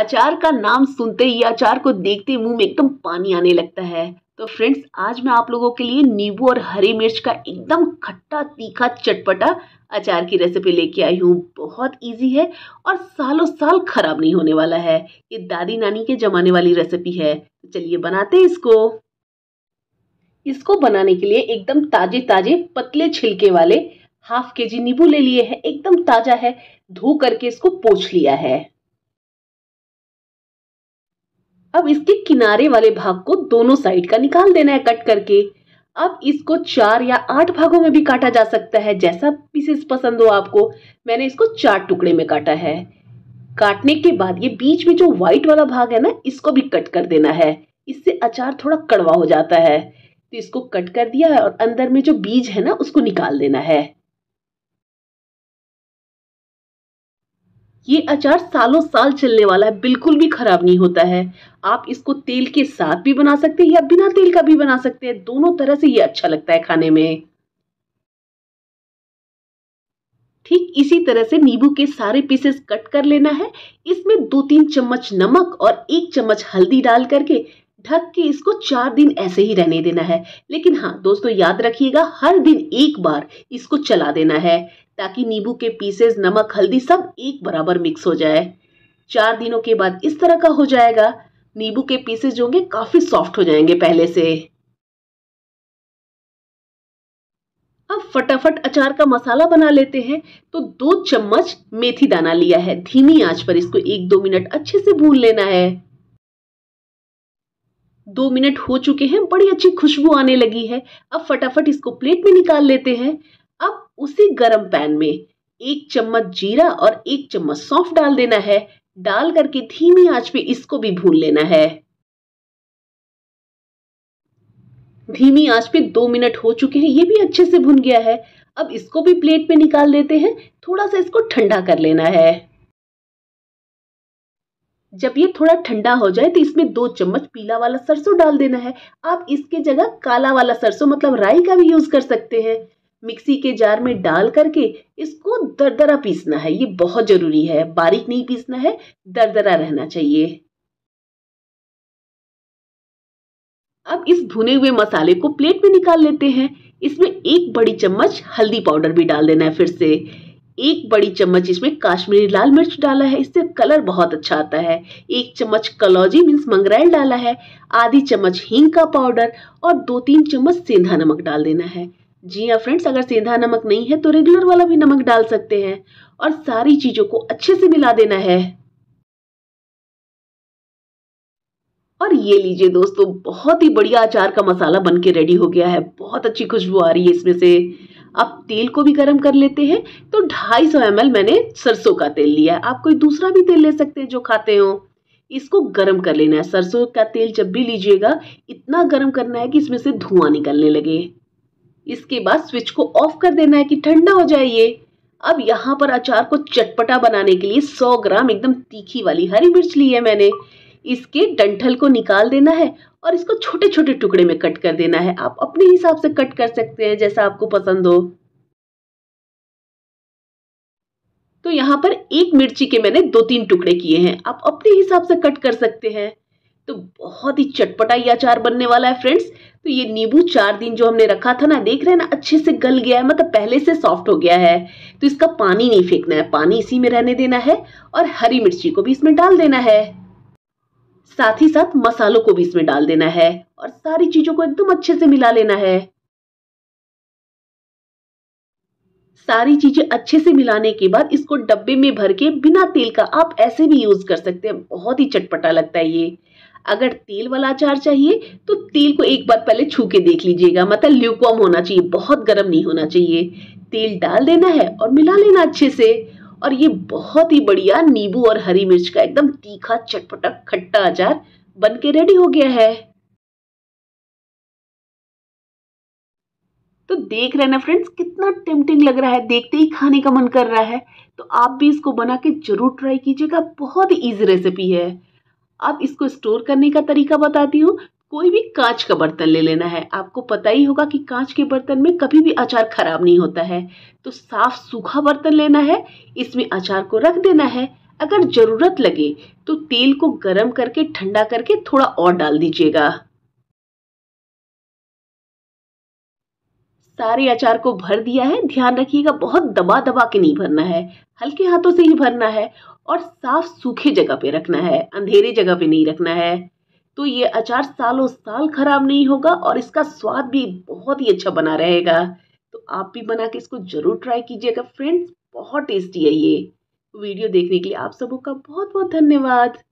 अचार का नाम सुनते ही अचार को देखते ही मुंह में एकदम पानी आने लगता है तो फ्रेंड्स आज मैं आप लोगों के लिए नींबू और हरी मिर्च का एकदम खट्टा तीखा चटपटा अचार की रेसिपी लेके आई हूँ बहुत इजी है और सालों साल खराब नहीं होने वाला है ये दादी नानी के जमाने वाली रेसिपी है तो चलिए बनाते हैं इसको इसको बनाने के लिए एकदम ताजे ताजे पतले छिलके वाले हाफ के जी नींबू ले लिए हैं एकदम ताजा है धो करके इसको पोछ लिया है अब इसके किनारे वाले भाग को दोनों साइड का निकाल देना है कट करके अब इसको चार या आठ भागों में भी काटा जा सकता है जैसा पीसेस पसंद हो आपको मैंने इसको चार टुकड़े में काटा है काटने के बाद ये बीच में जो व्हाइट वाला भाग है ना इसको भी कट कर देना है इससे अचार थोड़ा कड़वा हो जाता है तो इसको कट कर दिया है और अंदर में जो बीज है ना उसको निकाल देना है ये अचार सालों साल चलने वाला है बिल्कुल भी खराब नहीं होता है आप इसको तेल के साथ भी बना सकते हैं या बिना तेल का भी बना सकते हैं दोनों तरह से ये अच्छा लगता है खाने में ठीक इसी तरह से नींबू के सारे पीसेस कट कर लेना है इसमें दो तीन चम्मच नमक और एक चम्मच हल्दी डाल करके ढक के इसको चार दिन ऐसे ही रहने देना है लेकिन हाँ दोस्तों याद रखिएगा हर दिन एक बार इसको चला देना है ताकि नींबू के पीसेस नमक हल्दी सब एक बराबर मिक्स हो जाए चार दिनों के बाद इस तरह का हो जाएगा नींबू के पीसेस जो होंगे काफ़ी सॉफ्ट हो जाएंगे पहले से अब फटाफट अचार का मसाला बना लेते हैं तो दो चम्मच मेथी दाना लिया है धीमी आंच पर इसको एक दो मिनट अच्छे से भून लेना है दो मिनट हो चुके हैं बड़ी अच्छी खुशबू आने लगी है अब फटाफट इसको प्लेट में निकाल लेते हैं अब उसी गरम पैन में एक चम्मच जीरा और एक चम्मच सौंफ डाल देना है डाल करके धीमी आंच पे इसको भी भून लेना है धीमी आंच पे दो मिनट हो चुके हैं ये भी अच्छे से भुन गया है अब इसको भी प्लेट में निकाल देते हैं थोड़ा सा इसको ठंडा कर लेना है जब ये थोड़ा ठंडा हो जाए तो इसमें दो चम्मच पीला वाला सरसों डाल देना है आप इसके जगह काला वाला सरसों मतलब राई का भी यूज़ कर सकते हैं मिक्सी के जार में डाल करके इसको दरदरा पीसना है ये बहुत ज़रूरी है बारीक नहीं पीसना है दरदरा रहना चाहिए अब इस भुने हुए मसाले को प्लेट में निकाल लेते हैं इसमें एक बड़ी चम्मच हल्दी पाउडर भी डाल देना है फिर से एक बड़ी चम्मच इसमें काश्मीरी लाल मिर्च डाला है इससे कलर बहुत अच्छा आता है एक चम्मच कलौजी मीन्स मंगरेल डाला है आधी चम्मच हींग का पाउडर और दो तीन चम्मच सेंधा नमक डाल देना है जी हाँ फ्रेंड्स अगर सेंधा नमक नहीं है तो रेगुलर वाला भी नमक डाल सकते हैं और सारी चीज़ों को अच्छे से मिला देना है और ये लीजिए दोस्तों बहुत ही बढ़िया अचार का मसाला बन के रेडी हो गया है बहुत अच्छी खुशबू आ रही है इसमें से आप तेल को भी गर्म कर लेते हैं तो 250 सौ मैंने सरसों का तेल लिया है आप कोई दूसरा भी तेल ले सकते हैं जो खाते हो इसको गर्म कर लेना है सरसों का तेल जब भी लीजिएगा इतना गर्म करना है कि इसमें से धुआं निकलने लगे इसके बाद स्विच को ऑफ कर देना है कि ठंडा हो जाए ये अब यहाँ पर अचार को चटपटा बनाने के लिए 100 ग्राम एकदम तीखी वाली हरी मिर्च ली है मैंने इसके डंठल को निकाल देना है और इसको छोटे छोटे टुकड़े में कट कर देना है आप अपने हिसाब से कट कर सकते हैं जैसा आपको पसंद हो तो यहाँ पर एक मिर्ची के मैंने दो तीन टुकड़े किए हैं आप अपने हिसाब से कट कर सकते हैं तो बहुत ही चटपटा यह अचार बनने वाला है फ्रेंड्स तो ये नींबू चार दिन जो हमने रखा था ना देख रहे हैं ना अच्छे से गल गया है मतलब पहले से सॉफ्ट हो गया है तो इसका पानी नहीं फेंकना है पानी इसी में रहने देना है और हरी मिर्ची को भी इसमें डाल देना है साथ ही साथ मसालों को भी इसमें डाल देना है और सारी चीजों को एकदम अच्छे से मिला लेना है सारी चीजें अच्छे से मिलाने के बाद इसको डब्बे में भर के बिना तेल का आप ऐसे भी यूज कर सकते हैं बहुत ही चटपटा लगता है ये अगर तेल वाला अचार चाहिए तो तेल को एक बार पहले छू के देख लीजिएगा मतलब ल्यूकॉम होना चाहिए बहुत गर्म नहीं होना चाहिए तेल डाल देना है और मिला लेना अच्छे से और ये बहुत ही बढ़िया नींबू और हरी मिर्च का एकदम तीखा चटपटा खट्टा अचार बन के रेडी हो गया है तो देख रहे ना फ्रेंड्स कितना टेम्पटिंग लग रहा है देखते ही खाने का मन कर रहा है तो आप भी इसको बना के जरूर ट्राई कीजिएगा बहुत ईजी रेसिपी है आप इसको स्टोर करने का तरीका बताती हूँ कोई भी कांच का बर्तन ले लेना है आपको पता ही होगा कि कांच के बर्तन में कभी भी अचार खराब नहीं होता है तो साफ सूखा बर्तन लेना है इसमें अचार को रख देना है अगर ज़रूरत लगे तो तेल को गर्म करके ठंडा करके थोड़ा और डाल दीजिएगा सारे अचार को भर दिया है ध्यान रखिएगा बहुत दबा दबा के नहीं भरना है हल्के हाथों से ही भरना है और साफ सूखे जगह पे रखना है अंधेरे जगह पे नहीं रखना है तो ये अचार सालों साल खराब नहीं होगा और इसका स्वाद भी बहुत ही अच्छा बना रहेगा तो आप भी बना के इसको ज़रूर ट्राई कीजिएगा फ्रेंड्स बहुत टेस्टी है ये वीडियो देखने के लिए आप सबों का बहुत बहुत धन्यवाद